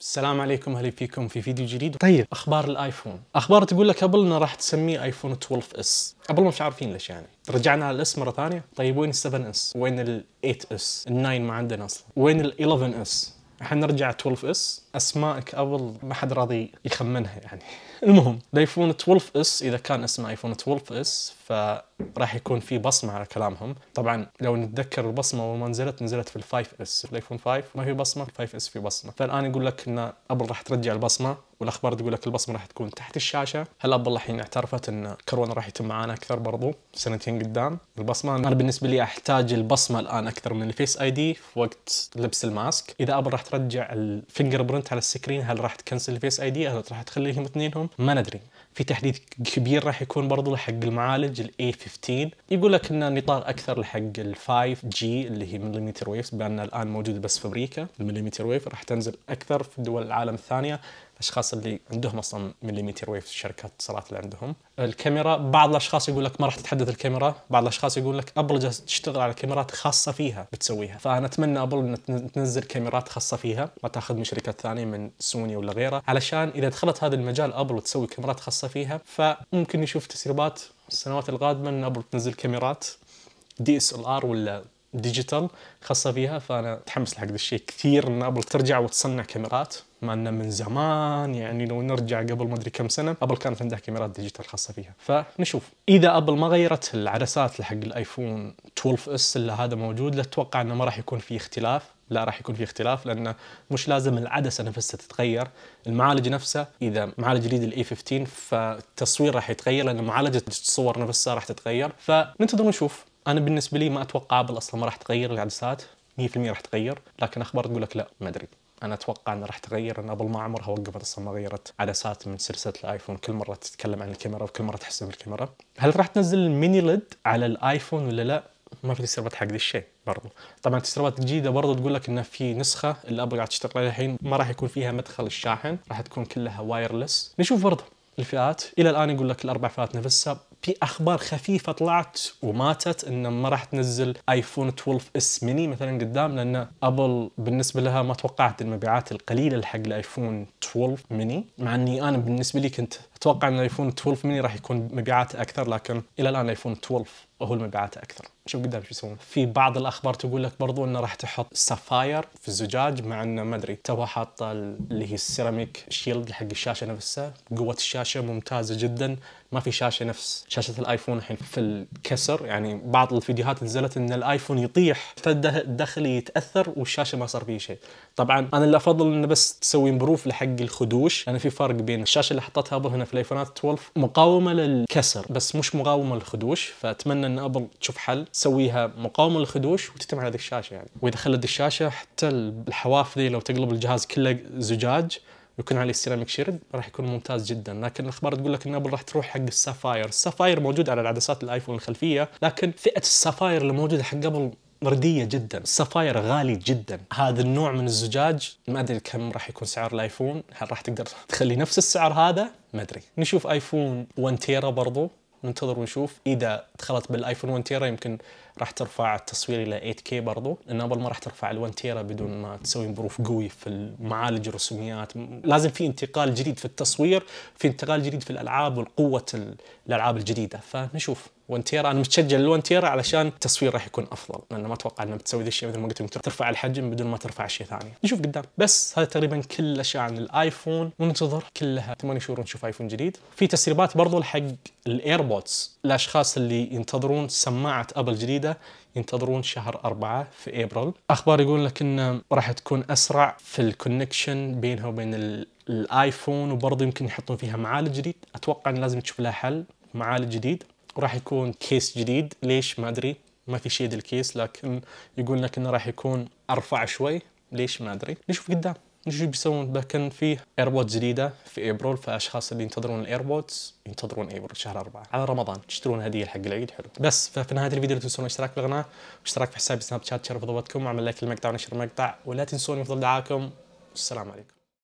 السلام عليكم اهلا فيكم في فيديو جديد طيب اخبار الايفون اخبار تقول لك قبل انه راح تسميه ايفون 12 اس قبل مش عارفين ليش يعني رجعنا على الاسم مره ثانيه طيب وين ال7 اس وين ال8 اس ال9 ما عندنا اصلا وين ال11 اس الحين نرجع 12 اس اسماءك قبل ما حد راضي يخمنها يعني المهم الايفون 12 اس اذا كان اسمه ايفون 12 اس فراح يكون في بصمه على كلامهم طبعا لو نتذكر البصمه وما نزلت نزلت في الفايف اس الايفون 5 ما في بصمه الفايف اس في بصمه فالان يقول لك ان ابل راح ترجع البصمه والاخبار تقول لك البصمه راح تكون تحت الشاشه هل ابل الحين يعني اعترفت ان كورونا راح يتم معانا اكثر برضو سنتين قدام البصمه انا بالنسبه لي احتاج البصمه الان اكثر من الفيس اي دي في وقت لبس الماسك اذا ابل راح ترجع الفينجر برنت على السكرين هل راح تكنسل الفيس اي دي هل راح تخليهم اثنينهم ما ندري في تحديث كبير راح يكون برضو حق المعالج ال A15 يقول لك انه نطاق اكثر لحق ال 5G اللي هي مليمتر ويفز بانها الان موجوده بس في امريكا المليمتر ويف راح تنزل اكثر في دول العالم الثانيه الاشخاص اللي عندهم اصلا مليمتر ويف شركات الاتصالات اللي عندهم الكاميرا بعض الاشخاص يقول لك ما راح تتحدث الكاميرا بعض الاشخاص يقول لك ابل جالسه تشتغل على كاميرات خاصه فيها بتسويها فانا اتمنى ابل ان تنزل كاميرات خاصه فيها ما تاخذ من شركات ثانيه من سوني ولا غيرها علشان اذا دخلت هذا المجال ابل وتسوي كاميرات خاصه فيها فممكن نشوف تسريبات السنوات القادمه ان ابل تنزل كاميرات دي اس ال ار ولا ديجيتال خاصه فيها فانا متحمس لحق ذا الشيء كثير ان ابل ترجع وتصنع كاميرات مع أن من زمان يعني لو نرجع قبل ما ادري كم سنه ابل كانت عندها كاميرات ديجيتال خاصه فيها فنشوف اذا ابل ما غيرت العدسات لحق الايفون 12 اس اللي هذا موجود لا اتوقع انه ما راح يكون في اختلاف لا راح يكون في اختلاف لأن مش لازم العدسة نفسها تتغير المعالج نفسه إذا معالج جديد الاي 15 فالتصوير راح يتغير لأن معالجة الصور نفسها راح تتغير فننتظر ونشوف أنا بالنسبة لي ما أتوقع أبل أصلا ما راح تغير العدسات 100% راح تغير لكن أخبار تقول لك لا ما أدري انا اتوقع انه راح تغير ان ابل ما عمرها وقفت اصلا ما غيرت عدسات من سلسله الايفون كل مره تتكلم عن الكاميرا وكل مره تحسن الكاميرا هل راح تنزل الميني ليد على الايفون ولا لا ما في تسريبات حق ذا الشيء برضه طبعا التسريبات الجديده برضه تقول لك انه في نسخه اللي ابغى قاعد تشتغل عليها الحين ما راح يكون فيها مدخل الشاحن راح تكون كلها وايرلس نشوف برضه الفئات الى الان يقول لك الاربع فئات نفسها في اخبار خفيفه طلعت وماتت انه ما راح تنزل ايفون 12 اس ميني مثلا قدام لان ابل بالنسبه لها ما توقعت المبيعات القليله حق الايفون 12 ميني مع اني انا بالنسبه لي كنت اتوقع ان ايفون 12 ميني راح يكون مبيعاته اكثر لكن الى الان ايفون 12 هو المبيعات اكثر شوف قدام شو يسوون في بعض الاخبار تقول لك برضو انه راح تحط سفاير في الزجاج مع انه ما ادري توها حاطه اللي هي السيراميك شيلد حق الشاشه نفسها قوه الشاشه ممتازه جدا ما في شاشه نفس شاشه الايفون الحين في الكسر يعني بعض الفيديوهات نزلت ان الايفون يطيح فالدخل يتاثر والشاشه ما صار فيه شيء طبعا انا اللي افضل انه بس تسوي بروف لحق الخدوش لان في فرق بين الشاشه اللي حطتها هنا في الايفونات 12 مقاومه للكسر بس مش مقاومه للخدوش فاتمنى ان ابل تشوف حل تسويها مقاومه للخدوش وتتم على ذي الشاشه يعني واذا خلت الشاشه حتى الحواف ذي لو تقلب الجهاز كله زجاج ويكون عليه السيراميك شيرد راح يكون ممتاز جدا لكن الاخبار تقول لك ان ابل راح تروح حق السافاير السافاير موجود على العدسات الايفون الخلفيه لكن فئه السافاير اللي موجوده حق ابل ورديه جدا السفاير غالي جدا هذا النوع من الزجاج ما ادري كم راح يكون سعر الايفون هل راح تقدر تخلي نفس السعر هذا ما ادري نشوف ايفون 1 تيرا برضو ننتظر ونشوف اذا دخلت بالايفون 1 تيرا يمكن راح ترفع التصوير الى 8K برضو لان ابل ما راح ترفع ال 1 تيرا بدون ما تسوي بروف قوي في معالج الرسوميات لازم في انتقال جديد في التصوير في انتقال جديد في الالعاب والقوه الالعاب الجديده فنشوف 1 تيرا انا متشجع لل 1 تيرا علشان التصوير راح يكون افضل لان ما اتوقع انها بتسوي ذا الشيء مثل ما قلت لكم ترفع الحجم بدون ما ترفع شيء ثاني نشوف قدام بس هذا تقريبا كل الاشياء عن الايفون وننتظر كلها 8 شهور ونشوف ايفون جديد في تسريبات برضو حق الايربودز الاشخاص اللي ينتظرون سماعه ابل جديده العاده ينتظرون شهر أربعة في ابريل اخبار يقول لك انه راح تكون اسرع في الكونكشن بينها وبين الايفون وبرضه يمكن يحطون فيها معالج جديد اتوقع ان لازم تشوف لها حل معالج جديد وراح يكون كيس جديد ليش ما ادري ما في شيء الكيس لكن يقول لك انه راح يكون ارفع شوي ليش ما ادري نشوف قدام نجيب ساوند كان فيه ايربودز جديده في ابريل فاشخاص اللي ينتظرون الايربودز ينتظرون ابريل شهر أربعة على رمضان تشترون هديه حق العيد حلو بس ففي نهايه الفيديو لا تنسون الاشتراك في القناه واشتراك في حساب سناب شات شرف ضبطكم وعمل لايك للمقطع ونشر المقطع ولا تنسون يفضل دعاكم والسلام عليكم